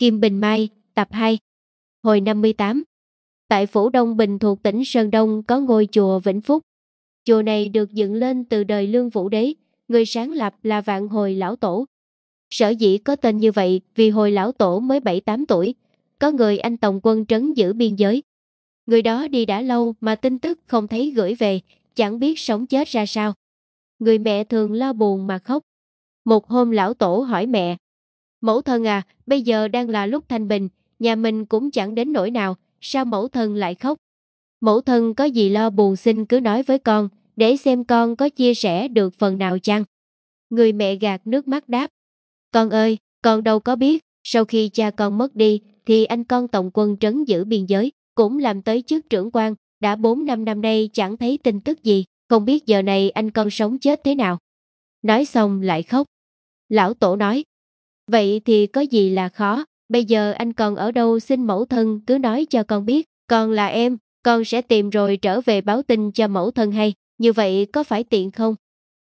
Kim Bình Mai, tập 2 Hồi 58 Tại phủ Đông Bình thuộc tỉnh Sơn Đông có ngôi chùa Vĩnh Phúc. Chùa này được dựng lên từ đời Lương Vũ Đế, người sáng lập là Vạn Hồi Lão Tổ. Sở dĩ có tên như vậy vì hồi lão tổ mới 7-8 tuổi, có người anh Tòng Quân trấn giữ biên giới. Người đó đi đã lâu mà tin tức không thấy gửi về, chẳng biết sống chết ra sao. Người mẹ thường lo buồn mà khóc. Một hôm lão tổ hỏi mẹ, Mẫu thân à, bây giờ đang là lúc thanh bình, nhà mình cũng chẳng đến nỗi nào, sao mẫu thân lại khóc? Mẫu thân có gì lo buồn xin cứ nói với con, để xem con có chia sẻ được phần nào chăng? Người mẹ gạt nước mắt đáp. Con ơi, con đâu có biết, sau khi cha con mất đi, thì anh con tổng quân trấn giữ biên giới, cũng làm tới chức trưởng quan, đã 4 năm năm nay chẳng thấy tin tức gì, không biết giờ này anh con sống chết thế nào. Nói xong lại khóc. Lão tổ nói, Vậy thì có gì là khó, bây giờ anh còn ở đâu xin mẫu thân cứ nói cho con biết, con là em, con sẽ tìm rồi trở về báo tin cho mẫu thân hay, như vậy có phải tiện không?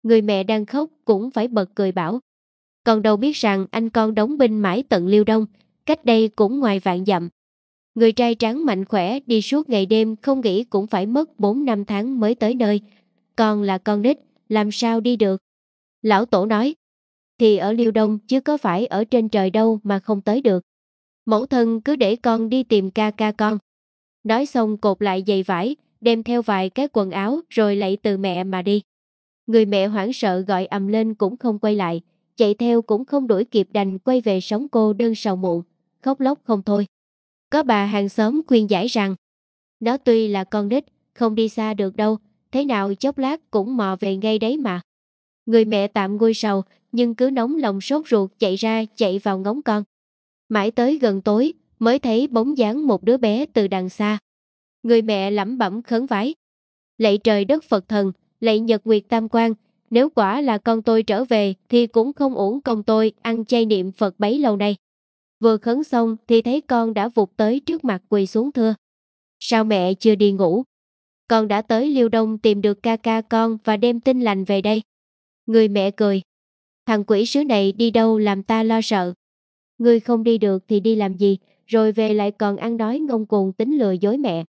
Người mẹ đang khóc cũng phải bật cười bảo. Con đâu biết rằng anh con đóng binh mãi tận liêu đông, cách đây cũng ngoài vạn dặm. Người trai tráng mạnh khỏe đi suốt ngày đêm không nghĩ cũng phải mất 4 năm tháng mới tới nơi. Con là con nít, làm sao đi được? Lão tổ nói, thì ở Liêu Đông chứ có phải ở trên trời đâu mà không tới được. Mẫu thân cứ để con đi tìm ca ca con. Nói xong cột lại giày vải, đem theo vài cái quần áo rồi lạy từ mẹ mà đi. Người mẹ hoảng sợ gọi ầm lên cũng không quay lại, chạy theo cũng không đuổi kịp đành quay về sống cô đơn sầu muộn, khóc lóc không thôi. Có bà hàng xóm khuyên giải rằng, nó tuy là con nít, không đi xa được đâu, thế nào chốc lát cũng mò về ngay đấy mà. Người mẹ tạm ngôi sầu, nhưng cứ nóng lòng sốt ruột chạy ra chạy vào ngóng con. Mãi tới gần tối, mới thấy bóng dáng một đứa bé từ đằng xa. Người mẹ lẩm bẩm khấn vái. Lạy trời đất Phật thần, lạy nhật nguyệt tam quan, nếu quả là con tôi trở về thì cũng không uổng công tôi ăn chay niệm Phật bấy lâu nay. Vừa khấn xong thì thấy con đã vụt tới trước mặt quỳ xuống thưa. Sao mẹ chưa đi ngủ? Con đã tới Liêu Đông tìm được ca ca con và đem tin lành về đây. Người mẹ cười. Thằng quỷ sứ này đi đâu làm ta lo sợ. Ngươi không đi được thì đi làm gì, rồi về lại còn ăn đói ngông cuồng tính lừa dối mẹ.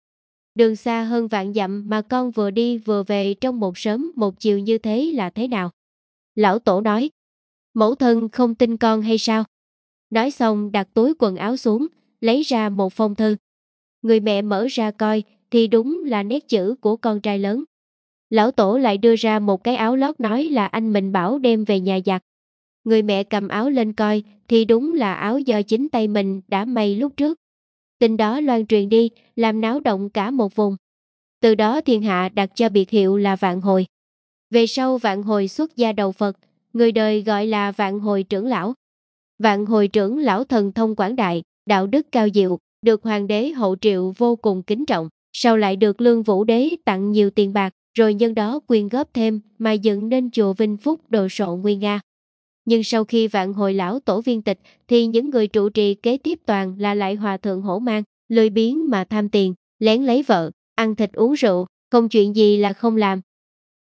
Đường xa hơn vạn dặm mà con vừa đi vừa về trong một sớm một chiều như thế là thế nào? Lão tổ nói, mẫu thân không tin con hay sao? Nói xong đặt túi quần áo xuống, lấy ra một phong thư. Người mẹ mở ra coi thì đúng là nét chữ của con trai lớn. Lão tổ lại đưa ra một cái áo lót nói là anh mình bảo đem về nhà giặt. Người mẹ cầm áo lên coi, thì đúng là áo do chính tay mình đã may lúc trước. Tin đó loan truyền đi, làm náo động cả một vùng. Từ đó thiên hạ đặt cho biệt hiệu là Vạn Hồi. Về sau Vạn Hồi xuất gia đầu Phật, người đời gọi là Vạn Hồi trưởng lão. Vạn Hồi trưởng lão thần thông quảng đại, đạo đức cao diệu, được hoàng đế hậu triệu vô cùng kính trọng, sau lại được lương vũ đế tặng nhiều tiền bạc, rồi nhân đó quyên góp thêm mà dựng nên chùa Vinh Phúc đồ sộ nguy nga. Nhưng sau khi vạn hồi lão tổ viên tịch thì những người trụ trì kế tiếp toàn là lại hòa thượng hổ mang, lười biếng mà tham tiền, lén lấy vợ, ăn thịt uống rượu, không chuyện gì là không làm.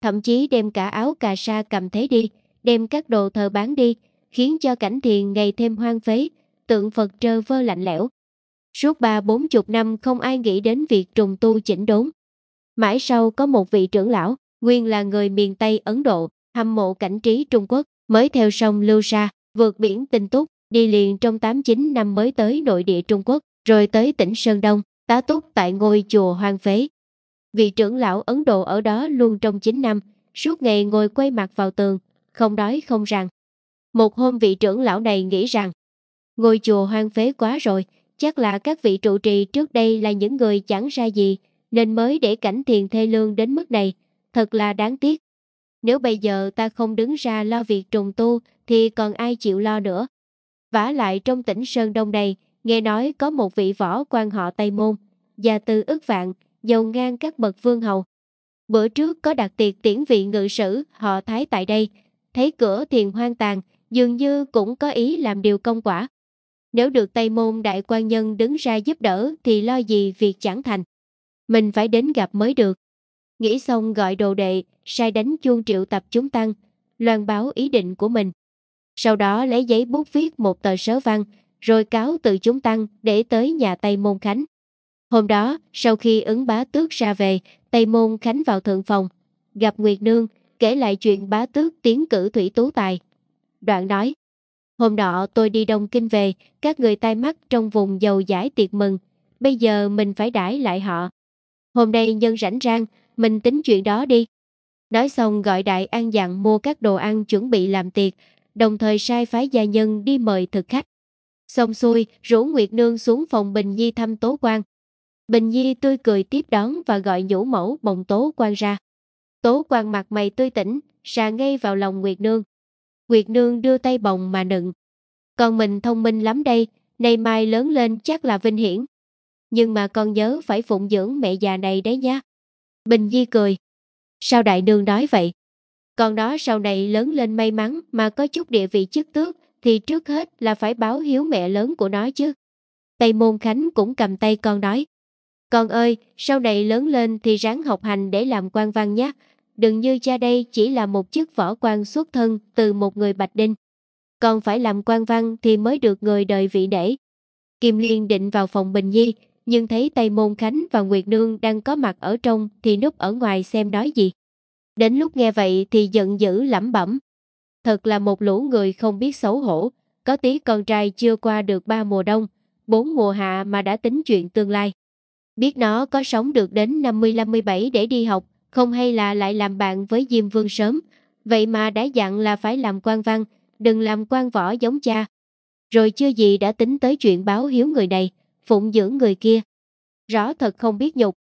Thậm chí đem cả áo cà sa cầm thế đi, đem các đồ thờ bán đi, khiến cho cảnh thiền ngày thêm hoang phế, tượng Phật trơ vơ lạnh lẽo. Suốt ba bốn chục năm không ai nghĩ đến việc trùng tu chỉnh đốn, Mãi sau có một vị trưởng lão, nguyên là người miền Tây Ấn Độ, hâm mộ cảnh trí Trung Quốc, mới theo sông Lưu Sa, vượt biển tinh túc, đi liền trong 89 năm mới tới nội địa Trung Quốc, rồi tới tỉnh Sơn Đông, tá túc tại ngôi chùa hoang phế. Vị trưởng lão Ấn Độ ở đó luôn trong 9 năm, suốt ngày ngồi quay mặt vào tường, không đói không rằng. Một hôm vị trưởng lão này nghĩ rằng, ngôi chùa hoang phế quá rồi, chắc là các vị trụ trì trước đây là những người chẳng ra gì, nên mới để cảnh thiền thê lương đến mức này, thật là đáng tiếc. Nếu bây giờ ta không đứng ra lo việc trùng tu thì còn ai chịu lo nữa. vả lại trong tỉnh Sơn Đông này, nghe nói có một vị võ quan họ Tây Môn, gia tư ức vạn, giàu ngang các bậc vương hầu. Bữa trước có đặt tiệc tiễn vị ngự sử họ Thái tại đây, thấy cửa thiền hoang tàn, dường như cũng có ý làm điều công quả. Nếu được Tây Môn đại quan nhân đứng ra giúp đỡ thì lo gì việc chẳng thành mình phải đến gặp mới được. Nghĩ xong gọi đồ đệ, sai đánh chuông triệu tập chúng tăng, loan báo ý định của mình. Sau đó lấy giấy bút viết một tờ sớ văn, rồi cáo từ chúng tăng để tới nhà Tây Môn Khánh. Hôm đó, sau khi ứng bá tước ra về, Tây Môn Khánh vào thượng phòng, gặp Nguyệt Nương, kể lại chuyện bá tước tiến cử Thủy Tú Tài. Đoạn nói, hôm nọ tôi đi Đông Kinh về, các người tai mắt trong vùng giàu giải tiệc mừng, bây giờ mình phải đãi lại họ. Hôm nay nhân rảnh rang, mình tính chuyện đó đi. Nói xong gọi đại an dặn mua các đồ ăn chuẩn bị làm tiệc, đồng thời sai phái gia nhân đi mời thực khách. Xong xuôi, rủ Nguyệt Nương xuống phòng Bình Nhi thăm Tố quan Bình Nhi tươi cười tiếp đón và gọi nhũ mẫu bồng Tố quan ra. Tố quan mặt mày tươi tỉnh, sà ngay vào lòng Nguyệt Nương. Nguyệt Nương đưa tay bồng mà nựng. Còn mình thông minh lắm đây, nay mai lớn lên chắc là vinh hiển nhưng mà con nhớ phải phụng dưỡng mẹ già này đấy nha. Bình Di cười. Sao đại nương nói vậy? Con đó sau này lớn lên may mắn mà có chút địa vị chức tước thì trước hết là phải báo hiếu mẹ lớn của nó chứ. Tây Môn Khánh cũng cầm tay con nói. Con ơi, sau này lớn lên thì ráng học hành để làm quan văn nhé. Đừng như cha đây chỉ là một chức võ quan xuất thân từ một người Bạch Đinh. Con phải làm quan văn thì mới được người đời vị để. Kim Liên định vào phòng Bình Nhi, nhưng thấy Tây Môn Khánh và Nguyệt Nương đang có mặt ở trong thì núp ở ngoài xem nói gì. Đến lúc nghe vậy thì giận dữ lẩm bẩm. Thật là một lũ người không biết xấu hổ, có tí con trai chưa qua được ba mùa đông, bốn mùa hạ mà đã tính chuyện tương lai. Biết nó có sống được đến 50-57 để đi học, không hay là lại làm bạn với Diêm Vương sớm, vậy mà đã dặn là phải làm quan văn, đừng làm quan võ giống cha. Rồi chưa gì đã tính tới chuyện báo hiếu người này, phụng dưỡng người kia. Rõ thật không biết nhục.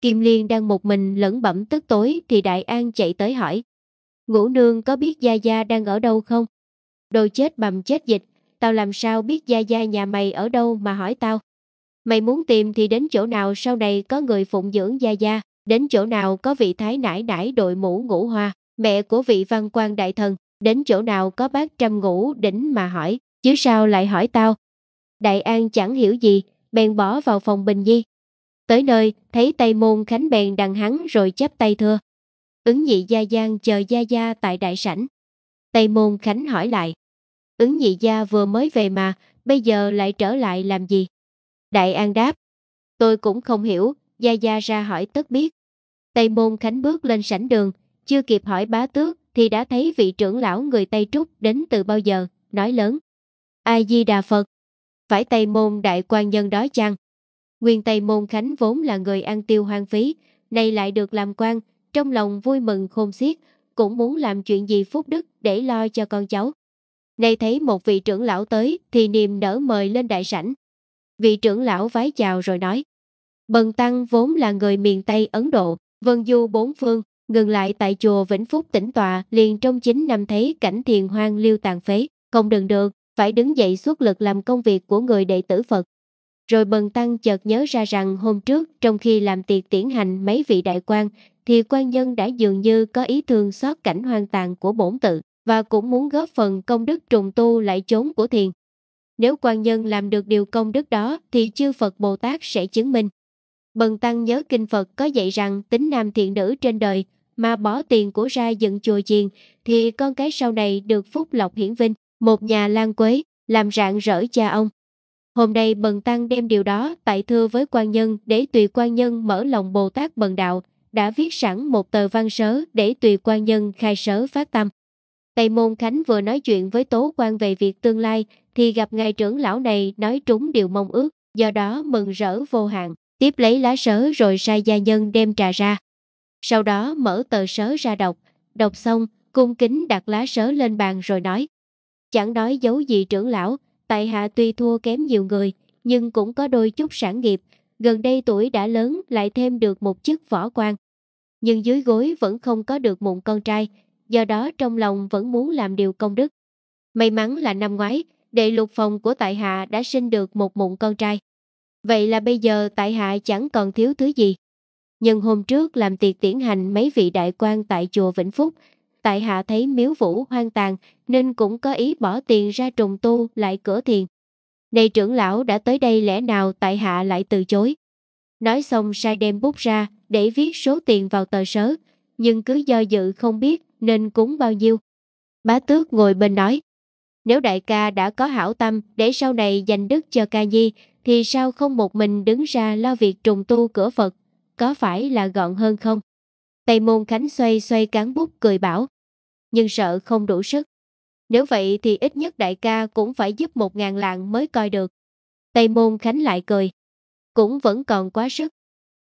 Kim Liên đang một mình lẫn bẩm tức tối thì Đại An chạy tới hỏi. Ngũ nương có biết Gia Gia đang ở đâu không? Đồ chết bầm chết dịch, tao làm sao biết Gia Gia nhà mày ở đâu mà hỏi tao? Mày muốn tìm thì đến chỗ nào sau này có người phụng dưỡng Gia Gia, đến chỗ nào có vị thái nải nải đội mũ ngũ hoa, mẹ của vị văn quan đại thần, đến chỗ nào có bác trăm ngũ đỉnh mà hỏi, chứ sao lại hỏi tao? Đại An chẳng hiểu gì, bèn bỏ vào phòng Bình Di. Tới nơi, thấy Tây Môn Khánh bèn đằng hắn rồi chắp tay thưa. Ứng nhị gia Giang chờ gia gia tại đại sảnh. Tây Môn Khánh hỏi lại. Ứng nhị gia vừa mới về mà, bây giờ lại trở lại làm gì? Đại An đáp. Tôi cũng không hiểu, gia gia ra hỏi tất biết. Tây Môn Khánh bước lên sảnh đường, chưa kịp hỏi bá tước thì đã thấy vị trưởng lão người Tây Trúc đến từ bao giờ, nói lớn. ai di đà Phật. Phải Tây Môn đại quan nhân đó chăng? Nguyên Tây Môn Khánh vốn là người ăn tiêu hoang phí, nay lại được làm quan, trong lòng vui mừng khôn xiết, cũng muốn làm chuyện gì phúc đức để lo cho con cháu. Nay thấy một vị trưởng lão tới thì niềm nở mời lên đại sảnh. Vị trưởng lão vái chào rồi nói. Bần Tăng vốn là người miền Tây Ấn Độ, vân du bốn phương, ngừng lại tại chùa Vĩnh Phúc tỉnh tọa liền trong chính năm thấy cảnh thiền hoang liêu tàn phế, không đừng được, phải đứng dậy suốt lực làm công việc của người đệ tử Phật. Rồi bần tăng chợt nhớ ra rằng hôm trước, trong khi làm tiệc tiễn hành mấy vị đại quan, thì quan nhân đã dường như có ý thương xót cảnh hoang tàn của bổn tự, và cũng muốn góp phần công đức trùng tu lại chốn của thiền. Nếu quan nhân làm được điều công đức đó, thì chư Phật Bồ Tát sẽ chứng minh. Bần tăng nhớ kinh Phật có dạy rằng tính nam thiện nữ trên đời, mà bỏ tiền của ra dựng chùa chiền, thì con cái sau này được phúc lộc hiển vinh một nhà lan quế, làm rạng rỡ cha ông. Hôm nay Bần Tăng đem điều đó tại thưa với quan nhân để tùy quan nhân mở lòng Bồ Tát Bần Đạo, đã viết sẵn một tờ văn sớ để tùy quan nhân khai sớ phát tâm. Tây Môn Khánh vừa nói chuyện với Tố quan về việc tương lai, thì gặp ngài trưởng lão này nói trúng điều mong ước, do đó mừng rỡ vô hạn, tiếp lấy lá sớ rồi sai gia nhân đem trà ra. Sau đó mở tờ sớ ra đọc, đọc xong, cung kính đặt lá sớ lên bàn rồi nói, Chẳng nói giấu gì trưởng lão, tại hạ tuy thua kém nhiều người, nhưng cũng có đôi chút sản nghiệp, gần đây tuổi đã lớn lại thêm được một chức võ quan. Nhưng dưới gối vẫn không có được mụn con trai, do đó trong lòng vẫn muốn làm điều công đức. May mắn là năm ngoái, đệ lục phòng của tại hạ đã sinh được một mụn con trai. Vậy là bây giờ tại hạ chẳng còn thiếu thứ gì. Nhưng hôm trước làm tiệc tiễn hành mấy vị đại quan tại chùa Vĩnh Phúc, tại hạ thấy miếu vũ hoang tàn nên cũng có ý bỏ tiền ra trùng tu lại cửa thiền. Này trưởng lão đã tới đây lẽ nào tại hạ lại từ chối. Nói xong sai đem bút ra để viết số tiền vào tờ sớ, nhưng cứ do dự không biết nên cúng bao nhiêu. Bá tước ngồi bên nói, nếu đại ca đã có hảo tâm để sau này dành đức cho ca nhi, thì sao không một mình đứng ra lo việc trùng tu cửa Phật, có phải là gọn hơn không? Tây môn khánh xoay xoay cán bút cười bảo. Nhưng sợ không đủ sức. Nếu vậy thì ít nhất đại ca cũng phải giúp một ngàn lạng mới coi được. Tây môn khánh lại cười. Cũng vẫn còn quá sức.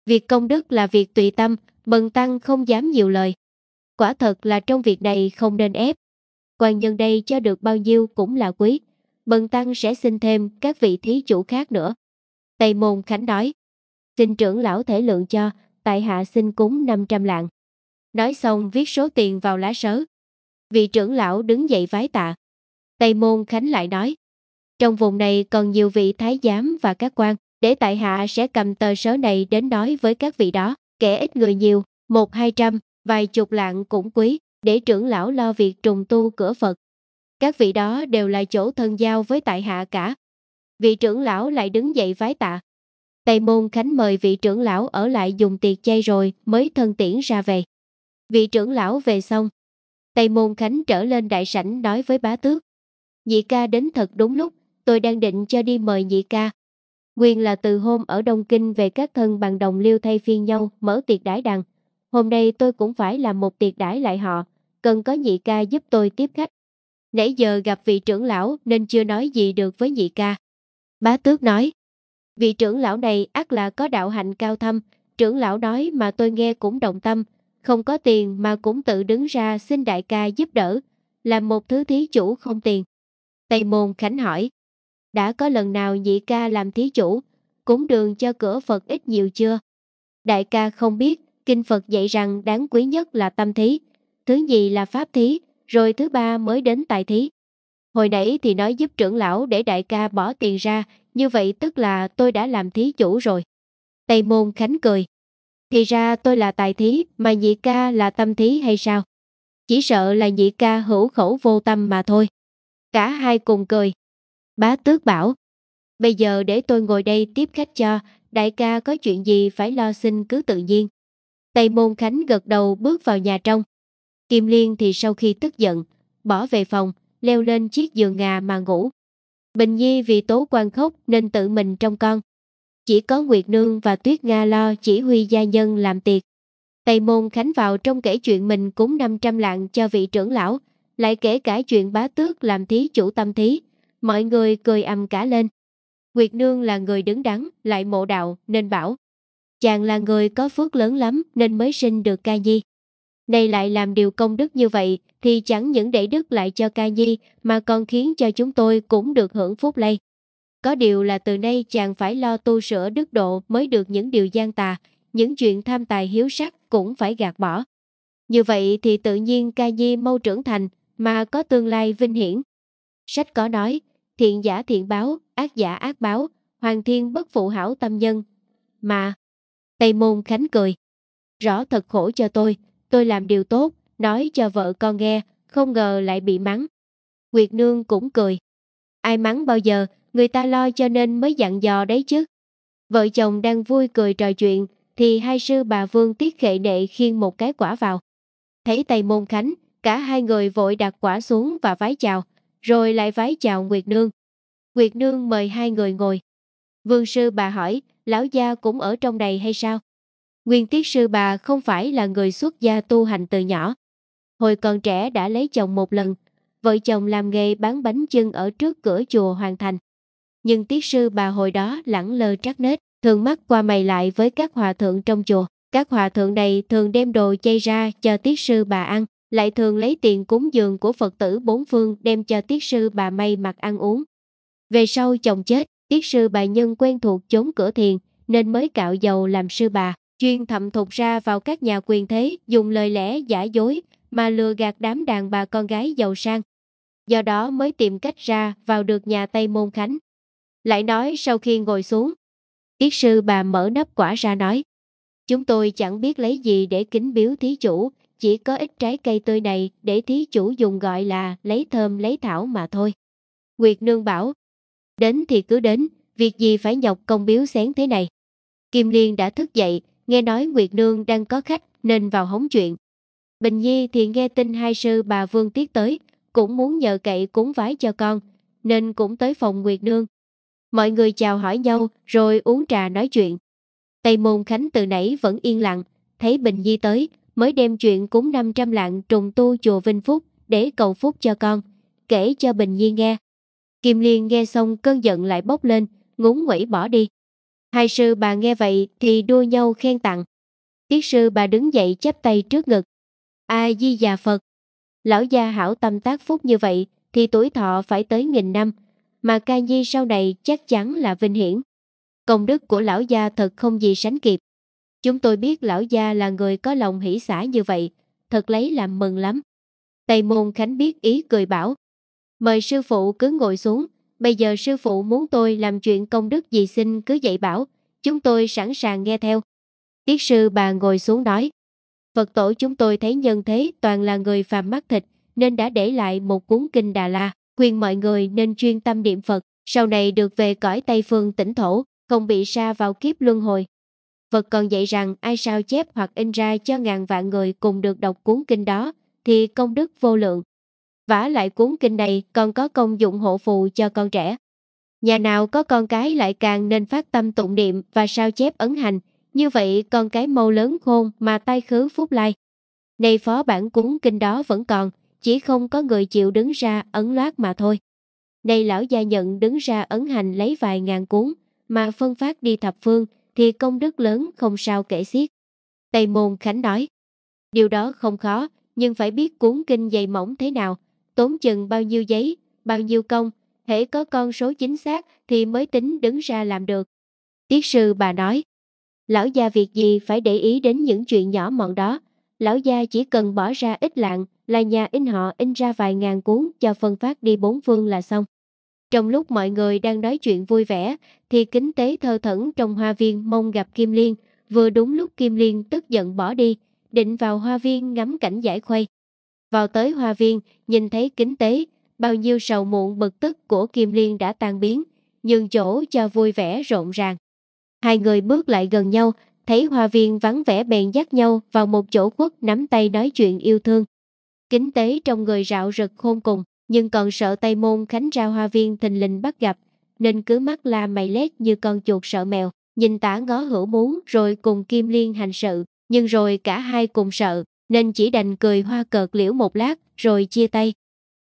Việc công đức là việc tùy tâm, bần tăng không dám nhiều lời. Quả thật là trong việc này không nên ép. Quan nhân đây cho được bao nhiêu cũng là quý. Bần tăng sẽ xin thêm các vị thí chủ khác nữa. Tây môn khánh nói. Xin trưởng lão thể lượng cho, tại hạ xin cúng 500 lạng. Nói xong viết số tiền vào lá sớ. Vị trưởng lão đứng dậy vái tạ. Tây Môn Khánh lại nói, trong vùng này còn nhiều vị thái giám và các quan, để tại hạ sẽ cầm tờ sớ này đến nói với các vị đó, kẻ ít người nhiều, một hai trăm, vài chục lạng cũng quý, để trưởng lão lo việc trùng tu cửa Phật. Các vị đó đều là chỗ thân giao với tại hạ cả. Vị trưởng lão lại đứng dậy vái tạ. Tây Môn Khánh mời vị trưởng lão ở lại dùng tiệc chay rồi mới thân tiễn ra về. Vị trưởng lão về xong. Tây Môn Khánh trở lên đại sảnh nói với bá tước. Nhị ca đến thật đúng lúc, tôi đang định cho đi mời nhị ca. Nguyên là từ hôm ở Đông Kinh về các thân bằng đồng liêu thay phiên nhau mở tiệc đãi đằng. Hôm nay tôi cũng phải làm một tiệc đãi lại họ, cần có nhị ca giúp tôi tiếp khách. Nãy giờ gặp vị trưởng lão nên chưa nói gì được với nhị ca. Bá tước nói. Vị trưởng lão này ác là có đạo hạnh cao thâm, trưởng lão nói mà tôi nghe cũng động tâm, không có tiền mà cũng tự đứng ra xin đại ca giúp đỡ, làm một thứ thí chủ không tiền. Tây Môn Khánh hỏi, đã có lần nào nhị ca làm thí chủ, cúng đường cho cửa Phật ít nhiều chưa? Đại ca không biết, Kinh Phật dạy rằng đáng quý nhất là tâm thí, thứ gì là pháp thí, rồi thứ ba mới đến tài thí. Hồi nãy thì nói giúp trưởng lão để đại ca bỏ tiền ra, như vậy tức là tôi đã làm thí chủ rồi. Tây Môn Khánh cười. Thì ra tôi là tài thí, mà nhị ca là tâm thí hay sao? Chỉ sợ là nhị ca hữu khẩu vô tâm mà thôi. Cả hai cùng cười. Bá tước bảo. Bây giờ để tôi ngồi đây tiếp khách cho, đại ca có chuyện gì phải lo xin cứ tự nhiên. Tây Môn Khánh gật đầu bước vào nhà trong. Kim Liên thì sau khi tức giận, bỏ về phòng, leo lên chiếc giường ngà mà ngủ. Bình Nhi vì tố quan khóc nên tự mình trông con. Chỉ có Nguyệt Nương và Tuyết Nga lo chỉ huy gia nhân làm tiệc. Tây Môn Khánh vào trong kể chuyện mình cúng 500 lạng cho vị trưởng lão, lại kể cả chuyện bá tước làm thí chủ tâm thí. Mọi người cười âm cả lên. Nguyệt Nương là người đứng đắn, lại mộ đạo, nên bảo. Chàng là người có phước lớn lắm nên mới sinh được ca nhi nay lại làm điều công đức như vậy, thì chẳng những để đức lại cho ca nhi, mà còn khiến cho chúng tôi cũng được hưởng phúc lây. Có điều là từ nay chàng phải lo tu sửa đức độ mới được những điều gian tà, những chuyện tham tài hiếu sắc cũng phải gạt bỏ. Như vậy thì tự nhiên ca nhi mau trưởng thành, mà có tương lai vinh hiển. Sách có nói, thiện giả thiện báo, ác giả ác báo, hoàng thiên bất phụ hảo tâm nhân. Mà, Tây Môn Khánh cười, rõ thật khổ cho tôi, tôi làm điều tốt, nói cho vợ con nghe, không ngờ lại bị mắng. Nguyệt Nương cũng cười. Ai mắng bao giờ, người ta lo cho nên mới dặn dò đấy chứ. Vợ chồng đang vui cười trò chuyện, thì hai sư bà Vương Tiết Khệ Đệ khiêng một cái quả vào. Thấy tay môn khánh, cả hai người vội đặt quả xuống và vái chào, rồi lại vái chào Nguyệt Nương. Nguyệt Nương mời hai người ngồi. Vương sư bà hỏi, lão gia cũng ở trong này hay sao? Nguyên Tiết Sư Bà không phải là người xuất gia tu hành từ nhỏ. Hồi còn trẻ đã lấy chồng một lần, vợ chồng làm nghề bán bánh chưng ở trước cửa chùa hoàn Thành. Nhưng Tiết Sư Bà hồi đó lẳng lơ trắc nết, thường mắc qua mày lại với các hòa thượng trong chùa. Các hòa thượng này thường đem đồ chay ra cho Tiết Sư Bà ăn, lại thường lấy tiền cúng dường của Phật tử bốn phương đem cho Tiết Sư Bà may mặc ăn uống. Về sau chồng chết, Tiết Sư Bà nhân quen thuộc chốn cửa thiền, nên mới cạo dầu làm sư bà chuyên thẩm thục ra vào các nhà quyền thế dùng lời lẽ giả dối mà lừa gạt đám đàn bà con gái giàu sang. Do đó mới tìm cách ra vào được nhà Tây Môn Khánh. Lại nói sau khi ngồi xuống, tiết sư bà mở nắp quả ra nói, chúng tôi chẳng biết lấy gì để kính biếu thí chủ, chỉ có ít trái cây tươi này để thí chủ dùng gọi là lấy thơm lấy thảo mà thôi. Nguyệt Nương bảo, đến thì cứ đến, việc gì phải nhọc công biếu xén thế này. Kim Liên đã thức dậy, nghe nói Nguyệt Nương đang có khách nên vào hóng chuyện. Bình Nhi thì nghe tin hai sư bà Vương Tiết tới, cũng muốn nhờ cậy cúng vái cho con, nên cũng tới phòng Nguyệt Nương. Mọi người chào hỏi nhau rồi uống trà nói chuyện. Tây Môn Khánh từ nãy vẫn yên lặng, thấy Bình Nhi tới, mới đem chuyện cúng 500 lạng trùng tu chùa Vinh Phúc để cầu phúc cho con, kể cho Bình Nhi nghe. Kim Liên nghe xong cơn giận lại bốc lên, ngúng quẩy bỏ đi. Hai sư bà nghe vậy thì đua nhau khen tặng. Tiết sư bà đứng dậy chắp tay trước ngực. A-di-già Phật. Lão gia hảo tâm tác phúc như vậy thì tuổi thọ phải tới nghìn năm, mà ca nhi sau này chắc chắn là vinh hiển. Công đức của lão gia thật không gì sánh kịp. Chúng tôi biết lão gia là người có lòng hỷ xã như vậy, thật lấy làm mừng lắm. Tây Môn Khánh biết ý cười bảo. Mời sư phụ cứ ngồi xuống, bây giờ sư phụ muốn tôi làm chuyện công đức gì xin cứ dạy bảo, chúng tôi sẵn sàng nghe theo. Tiết sư bà ngồi xuống nói, Phật tổ chúng tôi thấy nhân thế toàn là người phàm mắt thịt, nên đã để lại một cuốn kinh Đà La, khuyên mọi người nên chuyên tâm niệm Phật, sau này được về cõi Tây Phương tỉnh thổ, không bị sa vào kiếp luân hồi. Phật còn dạy rằng ai sao chép hoặc in ra cho ngàn vạn người cùng được đọc cuốn kinh đó, thì công đức vô lượng vả lại cuốn kinh này còn có công dụng hộ phù cho con trẻ. Nhà nào có con cái lại càng nên phát tâm tụng niệm và sao chép ấn hành, như vậy con cái mâu lớn khôn mà tay khứ phúc lai. Nay phó bản cuốn kinh đó vẫn còn, chỉ không có người chịu đứng ra ấn loát mà thôi. Nay lão gia nhận đứng ra ấn hành lấy vài ngàn cuốn, mà phân phát đi thập phương, thì công đức lớn không sao kể xiết. Tây Môn Khánh nói, điều đó không khó, nhưng phải biết cuốn kinh dày mỏng thế nào, tốn chừng bao nhiêu giấy, bao nhiêu công, hễ có con số chính xác thì mới tính đứng ra làm được. Tiết sư bà nói, lão gia việc gì phải để ý đến những chuyện nhỏ mọn đó, lão gia chỉ cần bỏ ra ít lạng là nhà in họ in ra vài ngàn cuốn cho phân phát đi bốn phương là xong. Trong lúc mọi người đang nói chuyện vui vẻ, thì kính tế thơ thẩn trong hoa viên mong gặp Kim Liên, vừa đúng lúc Kim Liên tức giận bỏ đi, định vào hoa viên ngắm cảnh giải khuây. Vào tới hoa viên, nhìn thấy kính tế, bao nhiêu sầu muộn bực tức của Kim Liên đã tan biến, nhưng chỗ cho vui vẻ rộn ràng. Hai người bước lại gần nhau, thấy hoa viên vắng vẻ bèn dắt nhau vào một chỗ khuất nắm tay nói chuyện yêu thương. Kính tế trong người rạo rực khôn cùng, nhưng còn sợ tay Môn Khánh ra hoa viên thình lình bắt gặp, nên cứ mắt la mày lét như con chuột sợ mèo, nhìn tả ngó hữu muốn rồi cùng Kim Liên hành sự, nhưng rồi cả hai cùng sợ, nên chỉ đành cười hoa cợt liễu một lát rồi chia tay.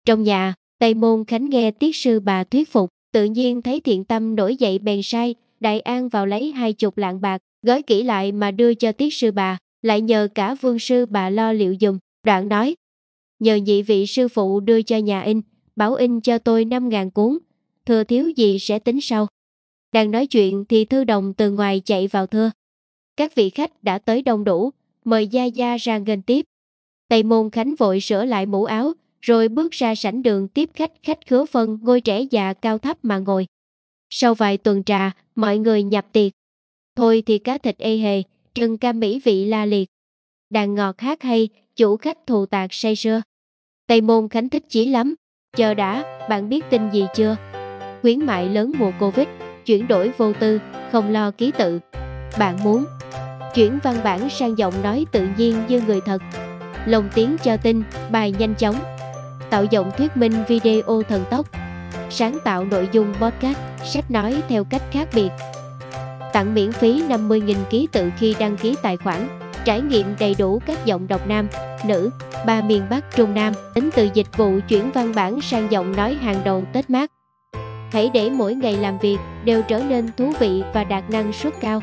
Trong nhà, Tây Môn Khánh nghe tiết sư bà thuyết phục, tự nhiên thấy thiện tâm nổi dậy bèn sai, đại an vào lấy hai chục lạng bạc, gói kỹ lại mà đưa cho tiết sư bà, lại nhờ cả vương sư bà lo liệu dùm, đoạn nói. Nhờ nhị vị sư phụ đưa cho nhà in, bảo in cho tôi 5.000 cuốn, thừa thiếu gì sẽ tính sau. Đang nói chuyện thì thư đồng từ ngoài chạy vào thưa. Các vị khách đã tới đông đủ, mời Gia Gia ra nghênh tiếp. Tây Môn Khánh vội sửa lại mũ áo, rồi bước ra sảnh đường tiếp khách khách khứa phân ngôi trẻ già cao thấp mà ngồi. Sau vài tuần trà, mọi người nhập tiệc. Thôi thì cá thịt ê hề, trưng ca mỹ vị la liệt. Đàn ngọt hát hay, chủ khách thù tạc say sưa. Tây Môn Khánh thích chí lắm. Chờ đã, bạn biết tin gì chưa? Khuyến mại lớn mùa Covid, chuyển đổi vô tư, không lo ký tự. Bạn muốn chuyển văn bản sang giọng nói tự nhiên như người thật. Lồng tiếng cho tin, bài nhanh chóng. Tạo giọng thuyết minh video thần tốc. Sáng tạo nội dung podcast, sách nói theo cách khác biệt. Tặng miễn phí 50.000 ký tự khi đăng ký tài khoản. Trải nghiệm đầy đủ các giọng đọc nam, nữ, ba miền Bắc Trung Nam, tính từ dịch vụ chuyển văn bản sang giọng nói hàng đầu Tết Mát. Hãy để mỗi ngày làm việc đều trở nên thú vị và đạt năng suất cao.